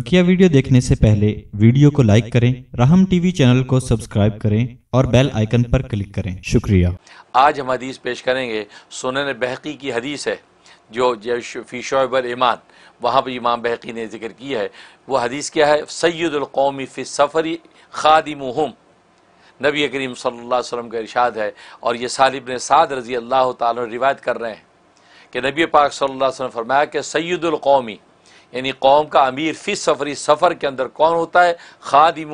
बकिया वीडियो देखने से पहले वीडियो को लाइक करें राहम टीवी चैनल को सब्सक्राइब करें और बेल आइकन पर क्लिक करें शुक्रिया आज हम हदीस पेश करेंगे सोने बहकी की हदीस है जो फी शोबर ईमान वहाँ पर इमाम बहकी ने जिक्र की है वो हदीस क्या है सैदुलकौमी फ़ि सफ़री मुहम नबी करीम सल्लल्लाहु अलैहि वसल्लम का इरशाद है और ये सालिब ने साद रज़ी अल्लाह तवायत कर रहे हैं कि नबी पाक सल्लल्लाहु अलैहि वसल्लम फरमाया कि सैदुलकौमी यानी कौम का अमीर फिस सफरी सफ़र के अंदर कौन होता है खादिम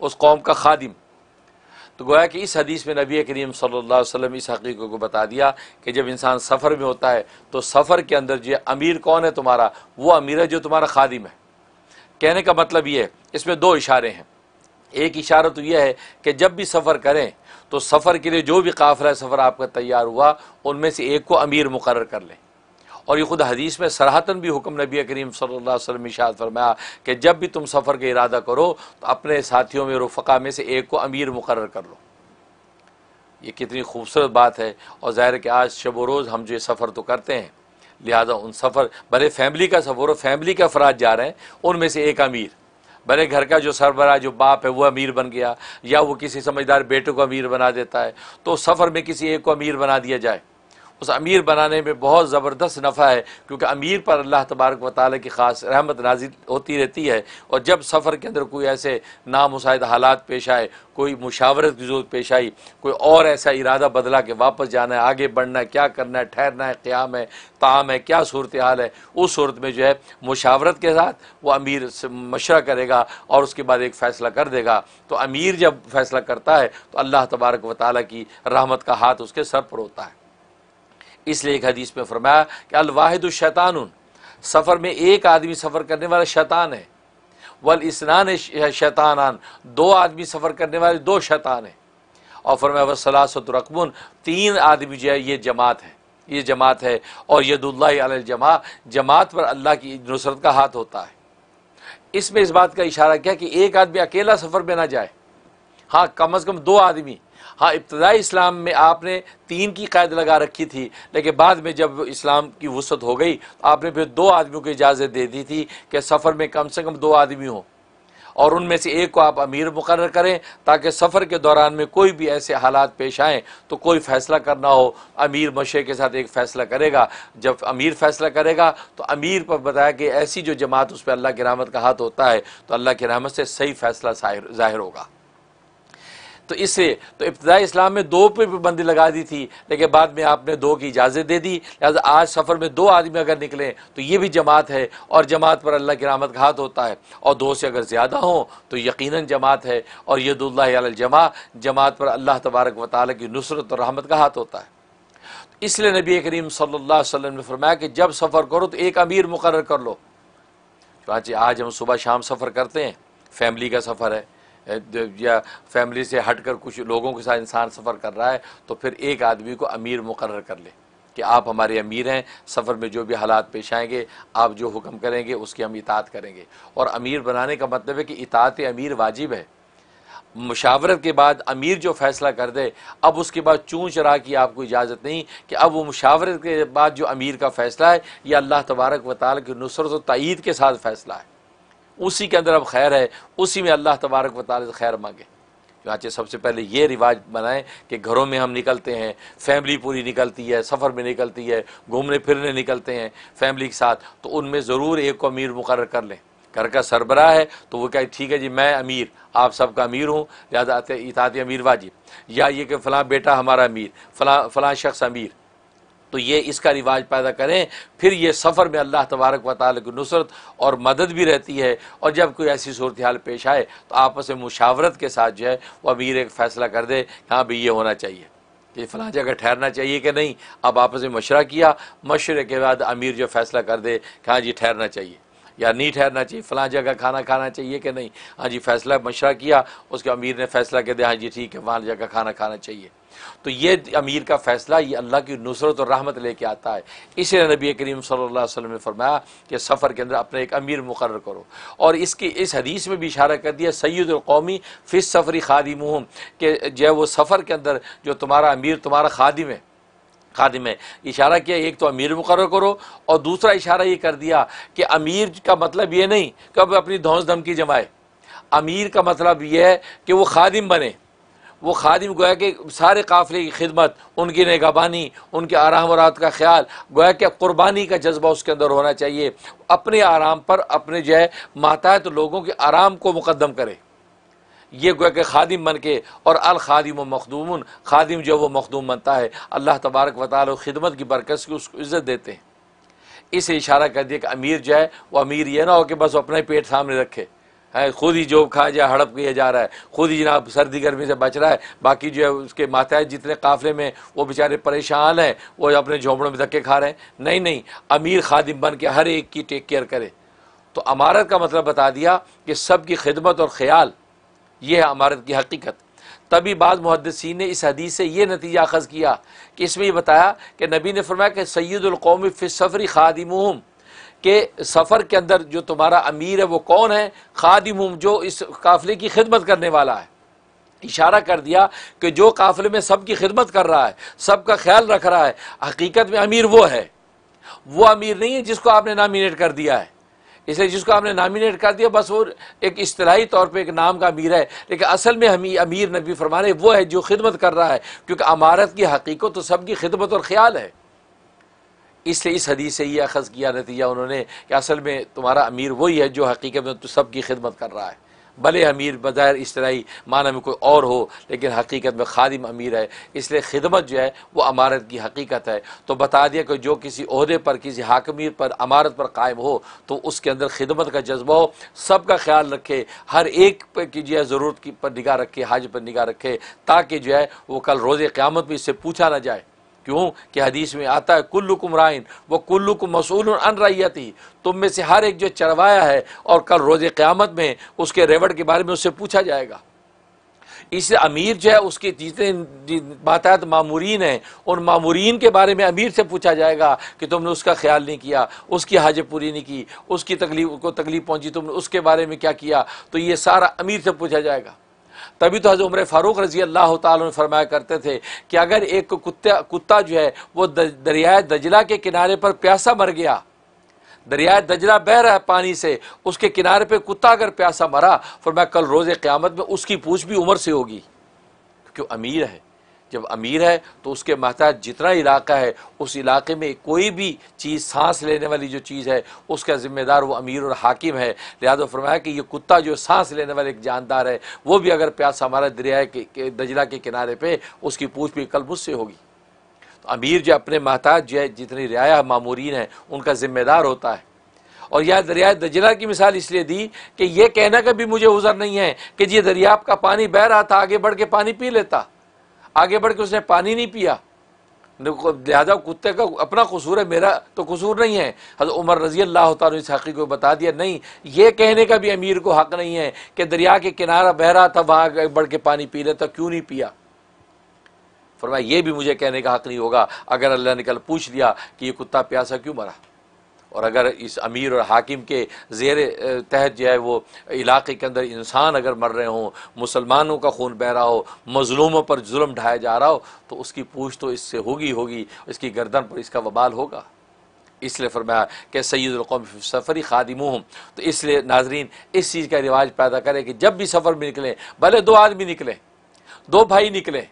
उस कौम का खादिम तो गोया कि इस हदीस में नबी करीम सल्लल्लाहु अलैहि वसल्लम इस हकीक़त को बता दिया कि जब इंसान सफ़र में होता है तो सफ़र के अंदर जो अमीर कौन है तुम्हारा वो अमीर है जो तुम्हारा खादिम है कहने का मतलब ये है इसमें दो इशारे हैं एक इशारा तो यह है कि जब भी सफ़र करें तो सफ़र के लिए जो भी काफिला सफ़र आपका तैयार हुआ उनमें से एक को अमीर मुकर कर लें और ये खुद हदीस में सराहतन भी हुक्म नबी करीम सल्लल्लाहु अलैहि वसल्लम इशाद फरमाया कि जब भी तुम सफ़र का इरादा करो तो अपने साथियों में रफ़ा में से एक को अमीर मुकर कर लो ये कितनी खूबसूरत बात है और ज़ाहिर कि आज शब रोज़ हम जो सफ़र तो करते हैं लिहाजा उन सफ़र भले फैमिली का सफ़र हो फैमिली के अफराज जा रहे हैं उनमें से एक अमीर भले घर का जो सरबरा जो बाप है वो अमीर बन गया या वो किसी समझदार बेटे को अमीर बना देता है तो सफ़र में किसी एक को अमीर बना दिया जाए उस अमीर बनाने में बहुत ज़बरदस्त नफ़ा है क्योंकि अमीर पर अल्लाह तबारक व ताली की ख़ास रहमत नाजी होती रहती है और जब सफ़र के अंदर कोई ऐसे नामुसाइद हालात पेश आए कोई मुशावरत की ज़रूरत पेश आई कोई और ऐसा इरादा बदला के वापस जाना है आगे बढ़ना है क्या करना है ठहरना है क़्याम है ताम है क्या सूरत हाल है उस सूरत में जो है मुशावरत के साथ वो अमीर से मशर करेगा और उसके बाद एक फ़ैसला कर देगा तो अमीर जब फैसला करता है तो अल्लाह तबारक व ताली की रहमत का हाथ उसके सर पर होता है इसलिए एक हदीस में फरमाया कि अलवाहिद शैतान सफ़र में एक आदमी सफ़र करने वाला शैतान है वल इसनान शैतानान दो आदमी सफ़र करने वाले दो शैतान हैं और फरमाया वसलासत तीन आदमी जो है ये जमात है ये जमात है और यदुल्लाजमा जमात पर अल्लाह की नुसरत का हाथ होता है इसमें इस बात का इशारा किया कि एक आदमी अकेला सफ़र में ना जाए हाँ कम अज़ कम दो आदमी हाँ इब्तदाई इस्लाम में आपने तीन की कैद लगा रखी थी लेकिन बाद में जब इस्लाम की वसत हो गई तो आपने फिर दो आदमियों को इजाज़त दे दी थी कि सफ़र में कम से कम दो आदमी हों और उनमें से एक को आप अमीर मुकर करें ताकि सफ़र के दौरान में कोई भी ऐसे हालात पेश आएँ तो कोई फ़ैसला करना हो अमीर मशे के साथ एक फ़ैसला करेगा जब अमीर फ़ैसला करेगा तो अमीर पर बताया कि ऐसी जो जमात उस पर अल्लाह की रहमत का हाथ होता है तो अल्लाह की रहमत से सही फ़ैसला ज़ाहिर होगा तो इसे तो इब्तदा इस्लाम में दो पे पाबंदी लगा दी थी लेकिन बाद में आपने दो की इजाज़त दे दी लिहाजा आज सफ़र में दो आदमी अगर निकलें तो ये भी जमात है और जमात पर अल्लाह की रामत घात होता है और दो से अगर ज़्यादा हों तो यकीन जमात है और यदुल्लाजमा जमात पर अल्लाह तबारक वाली की नुसरत और रहमत का हाथ होता है इसलिए नबी करीम सल्ला वसम ने फरमाया कि जब सफ़र करो तो एक अमीर मुकर कर लो चुनाचे आज हम सुबह शाम सफ़र करते हैं फैमिली का सफ़र है या फैमिली से हटकर कुछ लोगों के साथ इंसान सफ़र कर रहा है तो फिर एक आदमी को अमीर मुकर कर ले कि आप हमारे अमीर हैं सफ़र में जो भी हालात पेश आएंगे आप जो हुक्म करेंगे उसकी हम इतात करेंगे और अमीर बनाने का मतलब है कि इतात अमीर वाजिब है मुशावरत के बाद अमीर जो फैसला कर दे अब उसके बाद चूँ चरा की आपको इजाज़त नहीं कि अब वो मुशावरत के बाद जो अमीर का फ़ैसला है यह अल्लाह तबारक व ताल की नुसरत तईद के साथ फ़ैसला है उसी के अंदर अब खैर है उसी में अल्लाह तबारक वाल खैर मांगे चाचे सबसे पहले ये रिवाज बनाएं कि घरों में हम निकलते हैं फैमिली पूरी निकलती है सफ़र में निकलती है घूमने फिरने निकलते हैं फैमिली के साथ तो उनमें ज़रूर एक को अमीर मुकर कर लें घर का सरबराह है तो वो कहे ठीक है जी मैं अमीर आप सबका अमीर हूँ लिहाजा इतिहाती अमीर वाजिब या ये कि फ़लाँ बेटा हमारा अमीर फ़लाँ फ़लाँ शख्स अमीर तो ये इसका रिवाज पैदा करें फिर ये सफ़र में अल्लाह तबारक व ताल की नुसरत और मदद भी रहती है और जब कोई ऐसी सूरत हाल पेश आए तो आपस में मुशावरत के साथ जो है वो अमीर एक फ़ैसला कर दे हाँ भाई ये होना चाहिए कि फला जगह ठहरना चाहिए कि नहीं अब आपस में मशरा किया मशरे के बाद अमीर जो फैसला कर दे कि हाँ जी ठहरना चाहिए या नहीं ठहरना चाहिए फला जगह खाना खाना चाहिए कि नहीं हाँ जी फैसला मशरा किया उसके अमीर ने फैसला कर दिया हाँ जी ठीक है वहाँ जगह खाना खाना चाहिए तो ये अमीर का फ़ैसला ये अल्लाह की नुसरत और रहमत लेके आता है इसीलिए नबी करीम सल्लल्लाहु अलैहि वसल्लम ने फरमाया कि सफ़र के अंदर अपने एक अमीर मुकर करो और इसकी इस हदीस में भी इशारा कर दिया सैद कौमी फ़िस सफ़री खादिम के जो वो सफ़र के अंदर जो तुम्हारा अमीर तुम्हारा खादिम है खादिम है इशारा किया एक तो अमीर मुकर करो और दूसरा इशारा ये कर दिया कि अमीर का मतलब ये नहीं कि अब अपनी धौस धमकी जमाए अमीर का मतलब यह है कि वो खादिम बने वो खादिम गोया के सारे काफ़िले की खिदमत उनकी नगाबानी उनके आराम रात का ख्याल गोया के क़ुरबानी का जज्बा उसके अंदर होना चाहिए अपने आराम पर अपने जो है तो लोगों के आराम को मुकदम करे ये गोया के खादिम बन के और अल खादिम मखदूम खादिम जो वो मखदूम बनता है अल्लाह तबारक वताल खिदमत की बरकस की उसको इज़्ज़त देते हैं इसे इशारा कर दिया कि अमीर जो है वो अमीर ये ना हो कि बस अपना ही पेट सामने रखे है खुद ही जोब खा जाए हड़प किया जा रहा है खुद ही जनाब सर्दी गर्मी से बच रहा है बाकी जो है उसके माताएँ जितने काफिले में वो बेचारे परेशान हैं वो अपने झोंपड़ों में धक्के खा रहे हैं नहीं नहीं अमीर खादिम बन के हर एक की टेक केयर करे तो अमारत का मतलब बता दिया कि सब की खिदमत और ख्याल ये है अमारत की हकीकत तभी बाद मुहदसिन ने इस हदीस से ये नतीजा अखज़ किया कि इसमें यह बताया कि नबी ने फरमाया कि सैदुलकौम फ़िसफ़री खादिम कि सफ़र के अंदर जो तुम्हारा अमीर है वो कौन है खादिम जो इस काफिले की खिदमत करने वाला है इशारा कर दिया कि जो काफिले में सब की खिदमत कर रहा है सब का ख्याल रख रहा है हकीकत में अमीर वो है वो अमीर नहीं है जिसको आपने नामिनेट कर दिया है इसलिए जिसको आपने नामिनेट कर दिया बस वो एक अतलाही तौर पर एक नाम का अमीर है लेकिन असल में हमी अमीर नबी फरमाने वो है जो खिदमत कर रहा है क्योंकि अमारत की हकीकत तो सबकी खिदमत और ख्याल है इसलिए इस हदीस से ये अखज़ किया नतीजा उन्होंने कि असल में तुम्हारा अमीर वही है जो हकीकत में तो सबकी खिदमत कर रहा है भले अमीर बज़ाहिर इस तरह ही माना में कोई और हो लेकिन हकीकत में खादिम अमीर है इसलिए खिदमत जो है वो अमारत की हकीकत है तो बता दिया कि जो किसी अहदे पर किसी हाकमीर पर अमारत पर कायम हो तो उसके अंदर खिदमत का जज्बा हो सब का ख्याल रखे हर एक पर की जो है ज़रूरत की पर निगाह रखे हाज पर निगाह रखे ताकि जो है वो कल रोज़ क़्यामत में इससे पूछा ना जाए क्यों कि हदीस में आता है कुल्लु कुमराइन व कुल्लु को मसूल और अन ही तुम में से हर एक जो चढ़वाया है और कल रोज़ क़्यामत में उसके रेवड़ के बारे में उससे पूछा जाएगा इस अमीर जो है उसके जितने बातात मामूरीन हैं उन मामूरीन के बारे में अमीर से पूछा जाएगा कि तुमने उसका ख्याल नहीं किया उसकी हाजत पूरी नहीं की उसकी तकलीफ को तकलीफ़ पहुँची तुमने उसके बारे में क्या किया तो ये सारा अमीर से पूछा जाएगा तभी तो हज़र उम्र फ़ारूक रजी अल्लाह ने फरमाया करते थे कि अगर एक कुत्ता कुत्ता जो है वो दरियाए दजला के किनारे पर प्यासा मर गया दरियाए दजला बह रहा है पानी से उसके किनारे पर कुत्ता अगर प्यासा मरा फरमाया कल रोज़ क़्यामत में उसकी पूछ भी उम्र से होगी क्योंकि अमीर है जब अमीर है तो उसके महताज जितना इलाका है उस इलाके में कोई भी चीज़ सांस लेने वाली जो चीज़ है उसका ज़िम्मेदार वो अमीर और हाकिम है लिहाजा फरमाया कि ये कुत्ता जो सांस लेने वाला एक जानदार है वो भी अगर प्यास हमारा दरिया के दजला के किनारे पर उसकी पूछ भी कल मुझसे होगी तो अमीर जो अपने महताज जो है जितनी रियाया मामूरीन है उनका ज़िम्मेदार होता है और यह दरिया दजला की मिसाल इसलिए दी कि यह कहना का भी मुझे उजर नहीं है कि जी दरिया आपका पानी बह रहा था आगे बढ़ के पानी पी लेता आगे बढ़ के उसने पानी नहीं पिया लिहाजा कुत्ते का अपना कसूर है मेरा तो कसूर नहीं है हजरत उमर रजी अल्लाह तु इस हक़ी को बता दिया नहीं ये कहने का भी अमीर को हक़ नहीं है कि दरिया के किनारा बह रहा था वहाँ आगे बढ़ के पानी पी लेता क्यों नहीं पिया फरमाया ये भी मुझे कहने का हक़ नहीं होगा अगर अल्लाह ने कल पूछ लिया कि ये कुत्ता प्यासा क्यों मरा और अगर इस अमीर और हाकिम के जेर तहत जो है वो इलाके के अंदर इंसान अगर मर रहे हों मुसलमानों का खून बह रहा हो मजलूमों पर जुल्म ढाया जा रहा हो तो उसकी पूछ तो इससे होगी होगी इसकी गर्दन पर इसका वबाल होगा इसलिए फरमाया कि सैदुलकौम सफ़री खादिमू हूँ तो इसलिए नाजरीन इस चीज़ का रिवाज पैदा करें कि जब भी सफ़र में निकलें भले दो आदमी निकलें दो भाई निकलें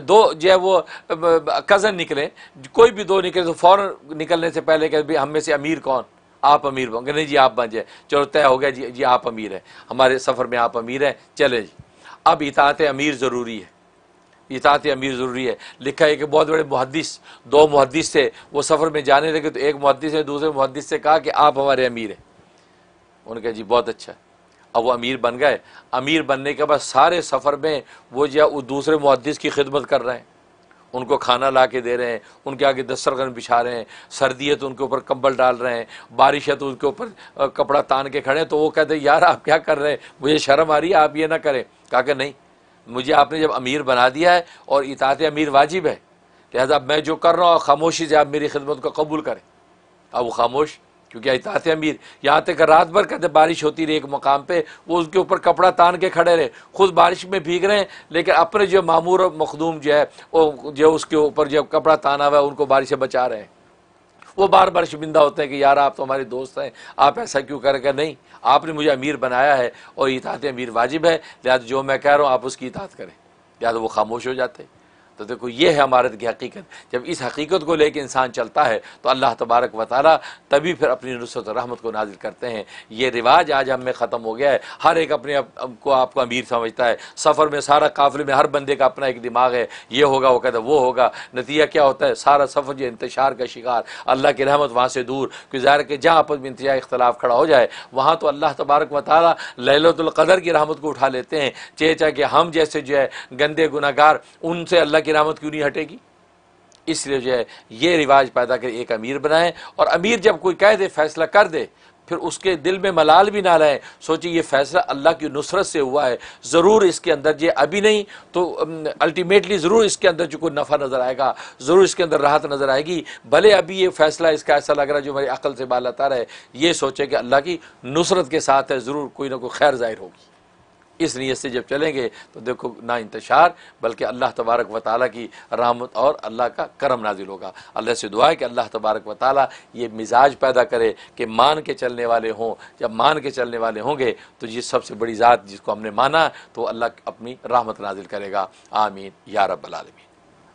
दो जो है वो कज़न निकले कोई भी दो निकले तो फ़ौर निकलने से पहले कह भाई हम में से अमीर कौन आप अमीर बन गए नहीं जी आप बन जाए चलो तय हो गया जी जी आप अमीर हैं हमारे सफ़र में आप अमीर हैं चले जी अब इतात अमीर ज़रूरी है इतात अमीर ज़रूरी है लिखा है कि बहुत बड़े मुहदस दो मुहदस थे वो सफ़र में जाने लगे तो एक मुहदस ने दूसरे मुहदस से कहा कि आप हमारे अमीर हैं उन्होंने कहा जी बहुत अच्छा अब वो अमीर बन गए अमीर बनने के बाद सारे सफ़र में वो जो वो दूसरे मुहदस की खिदमत कर रहे हैं उनको खाना ला के दे रहे हैं उनके आगे दस्तरखन बिछा रहे हैं सर्दी है तो उनके ऊपर कंबल डाल रहे हैं बारिश है तो उनके ऊपर कपड़ा तान के खड़े हैं तो वो कहते हैं यार आप क्या कर रहे हैं मुझे शर्म आ रही है आप ये ना करें कहा कि नहीं मुझे आपने जब अमीर बना दिया है और इतात अमीर वाजिब है लिहाजा मैं जो कर रहा हूँ खामोशी से आप मेरी खिदमत को कबूल करें अब वो खामोश क्योंकि इतात अमीर यहाँ तक रात भर कहते बारिश होती रही एक मकाम पर वो उसके ऊपर कपड़ा तान के खड़े रहे खुद बारिश में भीग रहे हैं लेकिन अपने जो मामूर और मखदूम जो है वो जो उसके ऊपर जो कपड़ा ताना हुआ है उनको बारिश से बचा रहे हैं वो बार बार शर्मिंदा होते हैं कि यार आप तो हमारे दोस्त हैं आप ऐसा क्यों करेगा नहीं आपने मुझे अमीर बनाया है और इतात अमीर वाजिब है लिहाजा जो मैं कह रहा हूँ आप उसकी इतात करें लिहाजा वो खामोश हो जाते हैं तो देखो ये है अमारत की हकीकत जब इस हकीकत को लेकर इंसान चलता है तो अल्लाह तबारक व तभी फिर अपनी नुसरत रहमत को नाजिल करते हैं ये रिवाज आज हम में ख़त्म हो गया है हर एक अपने अप, अप, को आपको अमीर समझता है सफ़र में सारा काफिले में हर बंदे का अपना एक दिमाग है ये होगा वो कहता वो होगा नतीजा क्या होता है सारा सफ़र जो इंतशार का शिकार अल्लाह की रहमत वहाँ से दूर कि ज़ाहिर के जहाँ आपस में इंतजार इख्तलाफ खड़ा हो जाए वहाँ तो अल्लाह तबारक व ताली लहलतुल्क़दर की रहमत को उठा लेते हैं चेचा कि हम जैसे जो है गंदे गुनागार उनसे अल्लाह की रामत क्यों नहीं हटेगी इसलिए जो है ये रिवाज पैदा कर एक अमीर बनाए और अमीर जब कोई कह दे फैसला कर दे फिर उसके दिल में मलाल भी ना लाए सोचिए ये फैसला अल्लाह की नुसरत से हुआ है ज़रूर इसके अंदर ये अभी नहीं तो अल्टीमेटली ज़रूर इसके अंदर जो कोई नफ़ा नज़र आएगा ज़रूर इसके अंदर राहत नज़र आएगी भले अभी ये फैसला इसका ऐसा लग रहा है जो हमारी अकल से बाल बालता रहे ये सोचे कि अल्लाह की नुसरत के साथ है ज़रूर कोई ना कोई खैर ज़ाहिर होगी इस नीयत से जब चलेंगे तो देखो ना इंतशार बल्कि अल्लाह तबारक व ताली की रहमत और अल्लाह का करम नाजिल होगा अल्लाह से दुआ है कि अल्लाह तबारक व ताली ये मिजाज पैदा करे कि मान के चलने वाले हों जब मान के चलने वाले होंगे तो ये सबसे बड़ी ज़ात जिसको हमने माना तो अल्लाह अपनी रहमत नाजिल करेगा आमीन या रबालमी